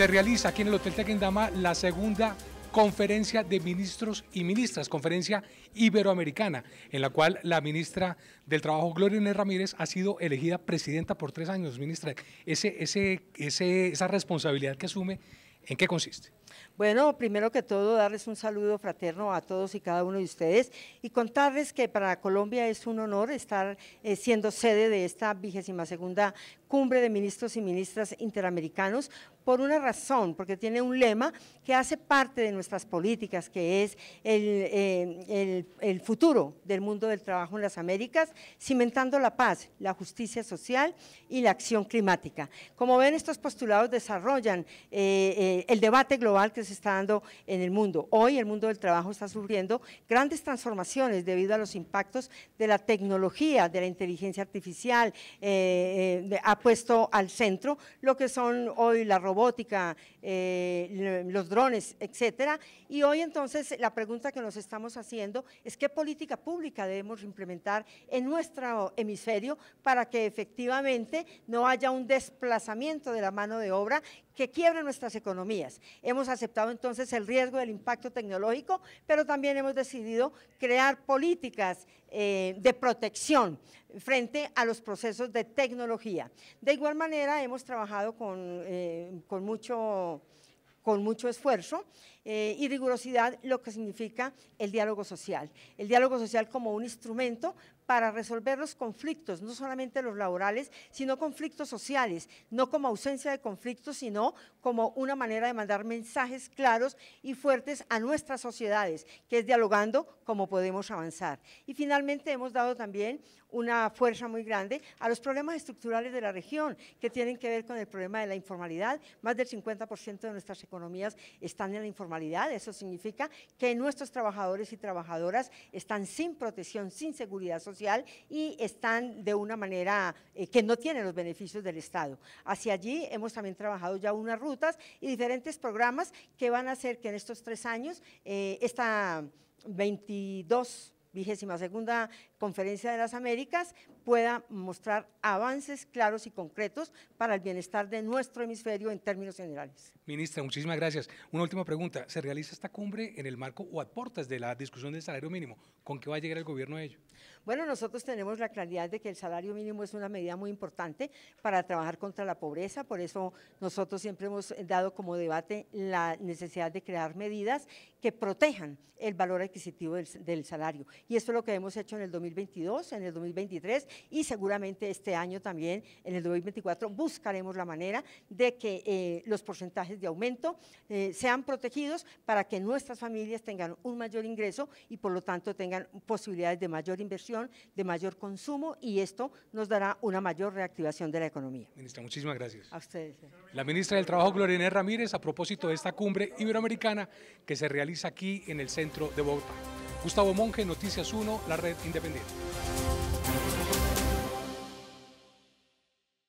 se realiza aquí en el Hotel Tequendama la segunda conferencia de ministros y ministras, conferencia iberoamericana, en la cual la ministra del Trabajo, Gloria Inés Ramírez, ha sido elegida presidenta por tres años. Ministra, ese, ese, esa responsabilidad que asume, ¿en qué consiste? Bueno, primero que todo, darles un saludo fraterno a todos y cada uno de ustedes y contarles que para Colombia es un honor estar eh, siendo sede de esta vigésima segunda cumbre de ministros y ministras interamericanos por una razón, porque tiene un lema que hace parte de nuestras políticas, que es eh, el, futuro del mundo del trabajo en las Américas, cimentando la paz, la justicia social y la acción climática. Como ven, estos postulados desarrollan eh, eh, el debate global que se está dando en el mundo. Hoy el mundo del trabajo está sufriendo grandes transformaciones debido a los impactos de la tecnología, de la inteligencia artificial, de, a puesto al centro, lo que son hoy la robótica, eh, los drones, etcétera. Y hoy entonces la pregunta que nos estamos haciendo es qué política pública debemos implementar en nuestro hemisferio para que efectivamente no haya un desplazamiento de la mano de obra que quiebre nuestras economías. Hemos aceptado entonces el riesgo del impacto tecnológico, pero también hemos decidido crear políticas eh, de protección frente a los procesos de tecnología. De igual manera, hemos trabajado con, eh, con mucho con mucho esfuerzo eh, y rigurosidad lo que significa el diálogo social. El diálogo social como un instrumento para resolver los conflictos, no solamente los laborales, sino conflictos sociales, no como ausencia de conflictos, sino como una manera de mandar mensajes claros y fuertes a nuestras sociedades, que es dialogando cómo podemos avanzar. Y finalmente hemos dado también una fuerza muy grande a los problemas estructurales de la región, que tienen que ver con el problema de la informalidad, más del 50% de nuestras economías están en la informalidad. Eso significa que nuestros trabajadores y trabajadoras están sin protección, sin seguridad social y están de una manera eh, que no tienen los beneficios del Estado. Hacia allí hemos también trabajado ya unas rutas y diferentes programas que van a hacer que en estos tres años eh, esta 22 vigésima segunda Conferencia de las Américas pueda mostrar avances claros y concretos para el bienestar de nuestro hemisferio en términos generales. Ministra, muchísimas gracias. Una última pregunta. ¿Se realiza esta cumbre en el marco o a portas de la discusión del salario mínimo? ¿Con qué va a llegar el gobierno a ello? Bueno, nosotros tenemos la claridad de que el salario mínimo es una medida muy importante para trabajar contra la pobreza, por eso nosotros siempre hemos dado como debate la necesidad de crear medidas que protejan el valor adquisitivo del salario y eso es lo que hemos hecho en el 2022, en el 2023 y seguramente este año también, en el 2024, buscaremos la manera de que eh, los porcentajes de aumento eh, sean protegidos para que nuestras familias tengan un mayor ingreso y por lo tanto tengan posibilidades de mayor inversión, de mayor consumo y esto nos dará una mayor reactivación de la economía. Ministra, muchísimas gracias. A ustedes. Eh. La ministra del Trabajo, Gloria Ramírez, a propósito de esta cumbre iberoamericana que se realiza aquí en el centro de Bogotá. Gustavo Monge, Noticias 1, la red independiente.